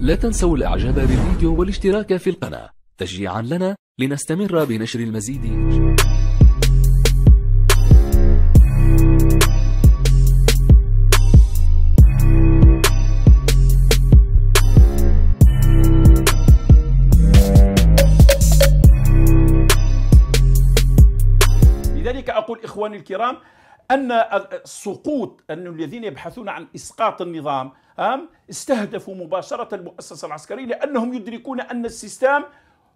لا تنسوا الإعجاب بالفيديو والاشتراك في القناة تشجيعا لنا لنستمر بنشر المزيد لذلك أقول إخواني الكرام ان السقوط ان الذين يبحثون عن اسقاط النظام استهدفوا مباشره المؤسسه العسكريه لانهم يدركون ان السيستم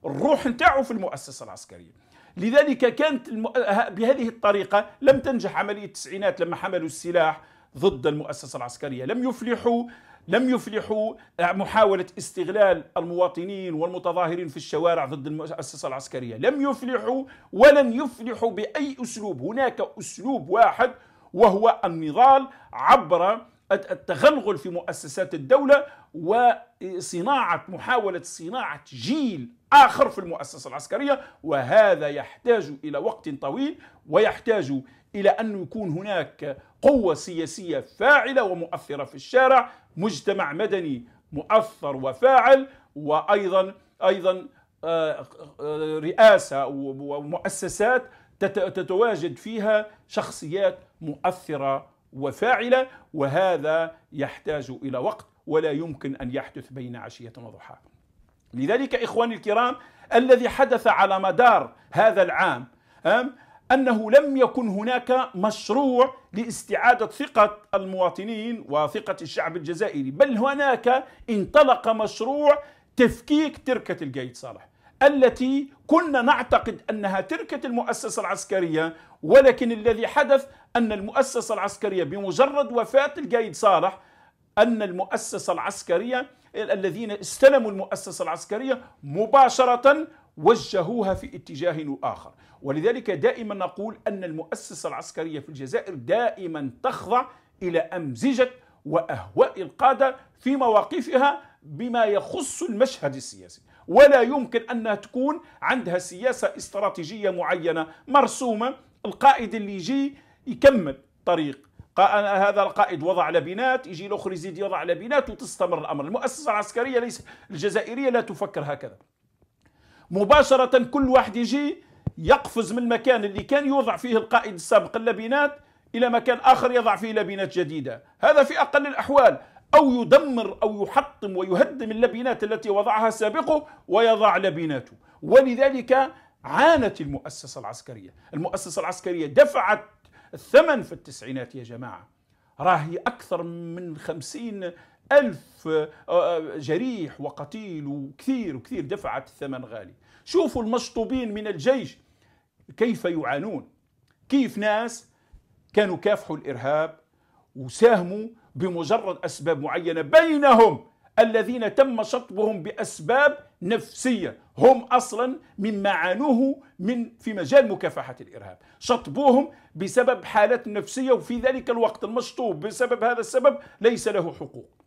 الروح نتاعه في المؤسسه العسكريه لذلك كانت الم... بهذه الطريقه لم تنجح عمليه التسعينات لما حملوا السلاح ضد المؤسسه العسكريه لم يفلحوا لم يفلحوا محاولة استغلال المواطنين والمتظاهرين في الشوارع ضد المؤسسة العسكرية لم يفلحوا ولن يفلحوا بأي أسلوب هناك أسلوب واحد وهو النضال عبر التغلغل في مؤسسات الدولة وصناعة محاولة صناعة جيل آخر في المؤسسة العسكرية وهذا يحتاج إلى وقت طويل ويحتاج إلى أن يكون هناك قوة سياسية فاعلة ومؤثرة في الشارع مجتمع مدني مؤثر وفاعل وأيضا أيضا آه، آه، رئاسة ومؤسسات تتواجد فيها شخصيات مؤثرة وفاعلة وهذا يحتاج إلى وقت ولا يمكن أن يحدث بين عشية وضحاها لذلك إخواني الكرام الذي حدث على مدار هذا العام أنه لم يكن هناك مشروع لاستعادة ثقة المواطنين وثقة الشعب الجزائري بل هناك انطلق مشروع تفكيك تركة القايد صالح التي كنا نعتقد انها تركة المؤسسه العسكريه ولكن الذي حدث ان المؤسسه العسكريه بمجرد وفاه القايد صالح ان المؤسسه العسكريه الذين استلموا المؤسسه العسكريه مباشره وجهوها في اتجاه آخر ولذلك دائما نقول أن المؤسسة العسكرية في الجزائر دائما تخضع إلى أمزجة وأهواء القادة في مواقفها بما يخص المشهد السياسي ولا يمكن أنها تكون عندها سياسة استراتيجية معينة مرسومة القائد اللي يجي يكمل طريق هذا القائد وضع لبنات يجي الاخر يزيد يضع لبنات وتستمر الامر المؤسسه العسكريه ليس الجزائريه لا تفكر هكذا مباشرة كل واحد يجي يقفز من المكان اللي كان يوضع فيه القائد السابق اللبنات إلى مكان آخر يضع فيه لبنات جديدة هذا في أقل الأحوال أو يدمر أو يحطم ويهدم اللبنات التي وضعها سابقه ويضع لبناته ولذلك عانت المؤسسة العسكرية المؤسسة العسكرية دفعت الثمن في التسعينات يا جماعة راهي أكثر من خمسين ألف آه، آه، جريح وقتيل وكثير وكثير دفعت الثمن غالي شوفوا المشطوبين من الجيش كيف يعانون كيف ناس كانوا كافحوا الإرهاب وساهموا بمجرد أسباب معينة بينهم الذين تم شطبهم بأسباب نفسية هم أصلا مما عانوه من في مجال مكافحة الإرهاب شطبوهم بسبب حالات نفسية وفي ذلك الوقت المشطوب بسبب هذا السبب ليس له حقوق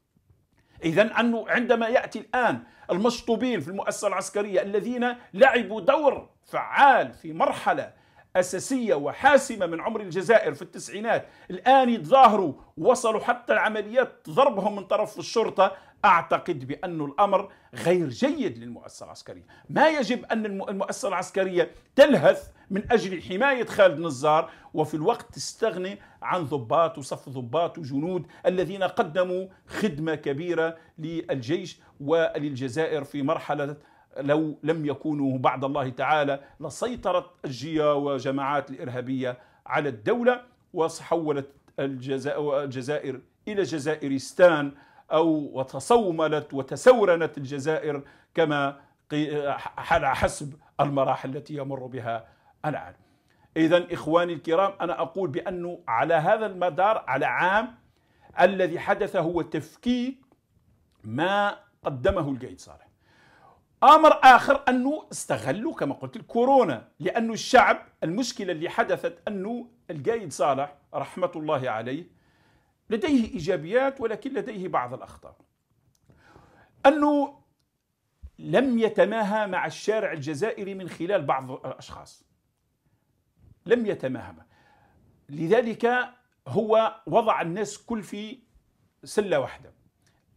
إذا أنه عندما يأتي الآن المشطوبين في المؤسسة العسكرية الذين لعبوا دور فعال في مرحلة أساسية وحاسمة من عمر الجزائر في التسعينات الآن يتظاهروا وصلوا حتى العمليات ضربهم من طرف الشرطة أعتقد بأن الأمر غير جيد للمؤسسة العسكرية ما يجب أن المؤسسة العسكرية تلهث من أجل حماية خالد نزار وفي الوقت تستغني عن ضباط وصف ضباط وجنود الذين قدموا خدمة كبيرة للجيش وللجزائر في مرحلة لو لم يكونوا بعد الله تعالى لسيطرت الجيا وجماعات الإرهابية على الدولة وحولت الجزائر إلى جزائرستان أو وتصوملت وتسورنت الجزائر كما على حسب المراحل التي يمر بها العالم إذا إخواني الكرام أنا أقول بأنه على هذا المدار على عام الذي حدث هو تفكيك ما قدمه القيد صالح امر اخر انه استغلوا كما قلت الكورونا لانه الشعب المشكله اللي حدثت انه القايد صالح رحمه الله عليه لديه ايجابيات ولكن لديه بعض الاخطاء. انه لم يتماهى مع الشارع الجزائري من خلال بعض الاشخاص. لم يتماهى لذلك هو وضع الناس كل في سله واحده.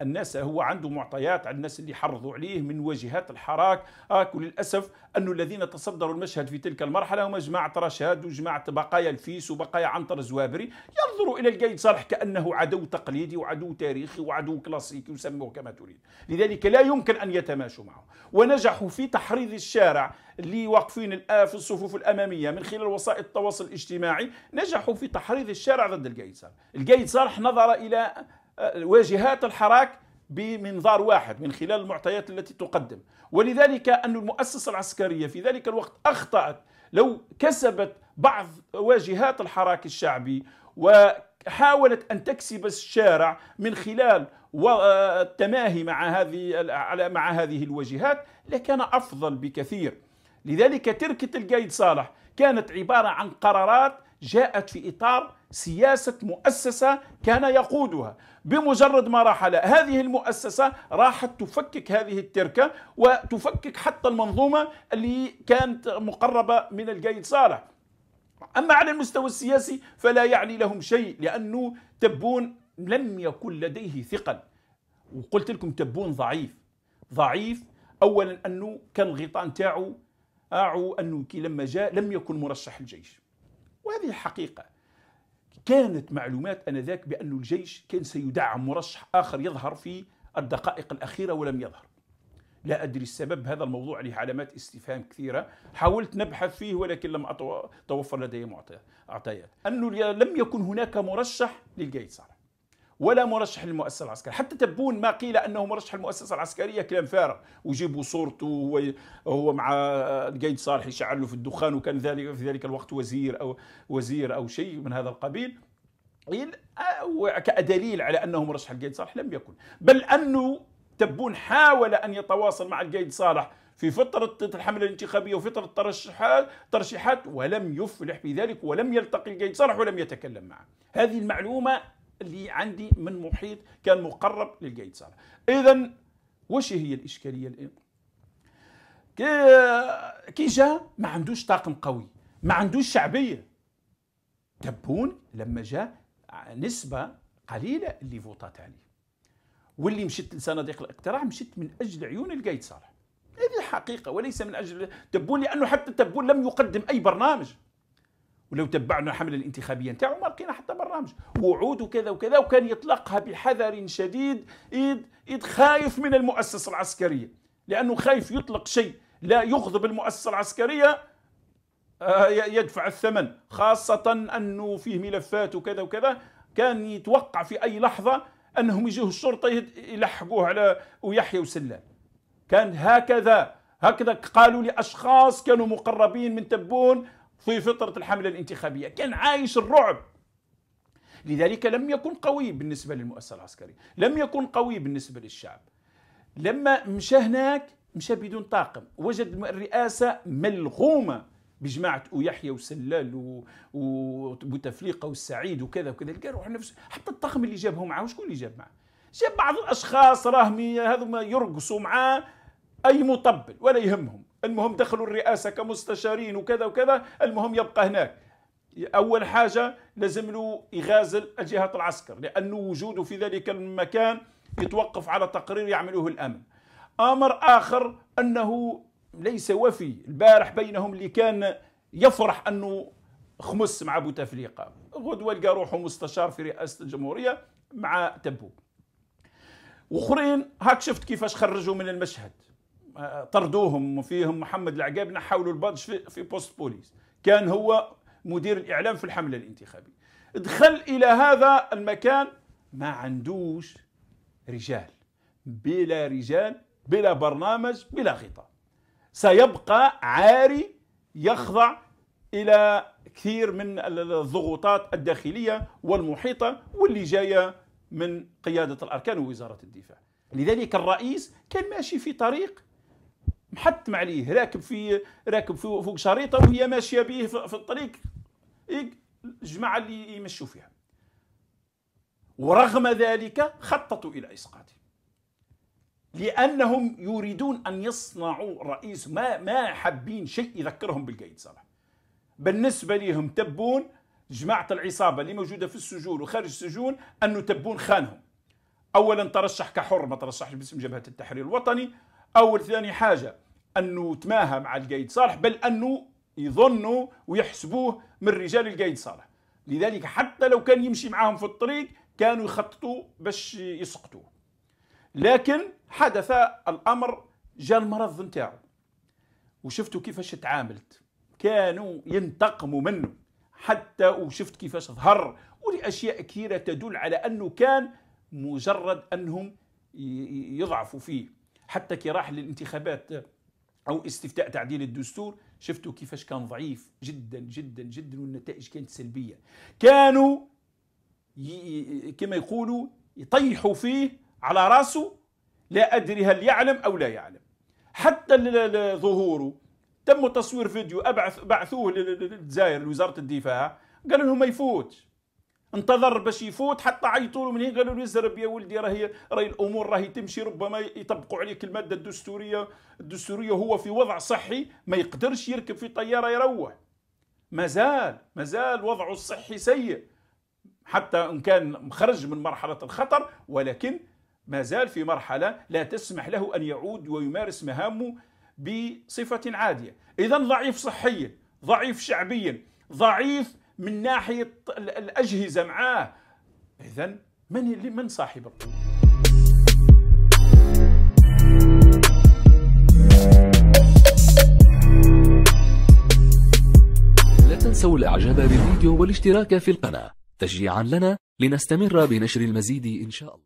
الناس هو عنده معطيات على الناس اللي حرضوا عليه من واجهات الحراك آه وللأسف أن الذين تصدروا المشهد في تلك المرحلة هم جماعة رشاد وجماعة بقايا الفيس وبقايا عنتر الزوابري ينظروا إلى القايد صالح كأنه عدو تقليدي وعدو تاريخي وعدو كلاسيكي وسموه كما تريد لذلك لا يمكن أن يتماشوا معه ونجحوا في تحريض الشارع اللي واقفين الآن في الصفوف الأمامية من خلال وسائل التواصل الاجتماعي نجحوا في تحريض الشارع ضد القايد صالح القايد صالح نظر إلى واجهات الحراك بمنظار واحد من خلال المعطيات التي تقدم ولذلك أن المؤسسة العسكرية في ذلك الوقت أخطأت لو كسبت بعض واجهات الحراك الشعبي وحاولت أن تكسب الشارع من خلال التماهي مع هذه مع هذه الواجهات لكان أفضل بكثير لذلك تركة القايد صالح كانت عبارة عن قرارات جاءت في إطار سياسة مؤسسة كان يقودها بمجرد ما رحل هذه المؤسسة راحت تفكك هذه التركة وتفكك حتى المنظومة اللي كانت مقربة من القايد صالح أما على المستوى السياسي فلا يعني لهم شيء لأنه تبون لم يكن لديه ثقل وقلت لكم تبون ضعيف ضعيف أولا أنه كان الغطاء تاعو أعو أنه لما جاء لم يكن مرشح الجيش وهذه الحقيقة كانت معلومات انذاك بأن الجيش كان سيدعم مرشح اخر يظهر في الدقائق الاخيره ولم يظهر. لا ادري السبب هذا الموضوع عليه علامات استفهام كثيره، حاولت نبحث فيه ولكن لم اتوفر توفر لدي معطيات. انه لم يكن هناك مرشح للقايد صالح. ولا مرشح للمؤسسه العسكريه حتى تبون ما قيل انه مرشح المؤسسه العسكريه كلام فارغ ويجيبوا صورته وهو مع القيد صالح يشعل له في الدخان وكان ذلك في ذلك الوقت وزير او وزير او شيء من هذا القبيل كدليل على انه مرشح القيد صالح لم يكن بل انه تبون حاول ان يتواصل مع القيد صالح في فترة الحملة الانتخابية وفترة الترشحات ترشيحات ولم يفلح بذلك ولم يلتقي القيد صالح ولم يتكلم معه هذه المعلومة اللي عندي من محيط كان مقرب للقايد صالح اذا واش هي الاشكاليه الان كي جا ما عندوش طاقم قوي ما عندوش شعبيه تبون لما جاء نسبه قليله اللي فوطات عليه واللي مشت لصناديق الاقتراع مشت من اجل عيون القايد صالح هذه الحقيقه وليس من اجل تبون لانه حتى تبون لم يقدم اي برنامج ولو تبعنا الحمله الانتخابيه نتاعو ما لقينا حتى برنامج وعود وكذا وكذا وكان يطلقها بحذر شديد ايد ايد خايف من المؤسسه العسكريه لانه خايف يطلق شيء لا يغضب المؤسسه العسكريه آه، يدفع الثمن خاصة أنه فيه ملفات وكذا وكذا كان يتوقع في أي لحظة أنهم يجيه الشرطة يلحقوه على ويحيى وسلام كان هكذا هكذا قالوا لأشخاص كانوا مقربين من تبون في فترة الحملة الانتخابية كان عايش الرعب لذلك لم يكن قوي بالنسبة للمؤسسة العسكرية لم يكن قوي بالنسبة للشعب لما مشى هناك مشى بدون طاقم وجد الرئاسة ملغومة بجماعة ويحيى وسلال وبوتفليقة والسعيد وكذا وكذا لقى روح نفسه حتى الطاقم اللي جابهم معاه شكون اللي جاب معاه جاب بعض الأشخاص راهم هذوما يرقصوا معاه أي مطبل ولا يهمهم المهم دخلوا الرئاسة كمستشارين وكذا وكذا المهم يبقى هناك أول حاجة لازم له يغازل الجهة العسكر لأنه وجوده في ذلك المكان يتوقف على تقرير يعملوه الأمن أمر آخر أنه ليس وفي البارح بينهم اللي كان يفرح أنه خمس مع بوتفليقة غدوة لقى روحه مستشار في رئاسة الجمهورية مع تبوك وخرين هاك شفت كيفاش خرجوا من المشهد طردوهم وفيهم محمد العقاب نحولوا البادج في, في بوست بوليس كان هو مدير الإعلام في الحملة الانتخابية دخل إلى هذا المكان ما عندوش رجال بلا رجال بلا برنامج بلا غطاء سيبقى عاري يخضع إلى كثير من الضغوطات الداخلية والمحيطة واللي جاية من قيادة الأركان ووزارة الدفاع لذلك الرئيس كان ماشي في طريق محتم عليه راكب في راكب في فوق شريطه وهي ماشيه به في الطريق إيه، الجماعه اللي يمشوا فيها ورغم ذلك خططوا الى اسقاطه لانهم يريدون ان يصنعوا رئيس ما ما حابين شيء يذكرهم بالقيد صالح بالنسبه لهم تبون جماعه العصابه اللي موجوده في السجون وخارج السجون انه تبون خانهم اولا ترشح كحر ما ترشحش باسم جبهه التحرير الوطني اول ثاني حاجه أنه تماهى مع القايد صالح بل أنه يظنوا ويحسبوه من رجال القايد صالح لذلك حتى لو كان يمشي معاهم في الطريق كانوا يخططوا باش يسقطوا لكن حدث الأمر جاء المرض نتاعو وشفتوا كيفاش تعاملت كانوا ينتقموا منه حتى وشفت كيفاش ظهر ولأشياء كثيرة تدل على أنه كان مجرد أنهم يضعفوا فيه حتى كي راح للانتخابات او استفتاء تعديل الدستور شفتوا كيفاش كان ضعيف جدا جدا جدا والنتائج كانت سلبيه كانوا ي... كما يقولوا يطيحوا فيه على راسه لا ادري هل يعلم او لا يعلم حتى ظهوره تم تصوير فيديو ابعث بعثوه للجزائر لوزاره الدفاع قالوا لهم ما يفوتش انتظر باش يفوت حتى عيطوا له من هنا قالوا له زرب يا ولدي راهي راهي الامور راهي تمشي ربما يطبقوا عليك الماده الدستوريه الدستوريه هو في وضع صحي ما يقدرش يركب في طياره يروح مازال مازال وضعه الصحي سيء حتى ان كان مخرج من مرحله الخطر ولكن ما زال في مرحله لا تسمح له ان يعود ويمارس مهامه بصفه عاديه اذا ضعيف صحيا ضعيف شعبيا ضعيف من ناحيه الاجهزه معاه اذا من من صاحب القوه لا تنسوا الاعجاب بالفيديو والاشتراك في القناه تشجيعا لنا لنستمر بنشر المزيد ان شاء الله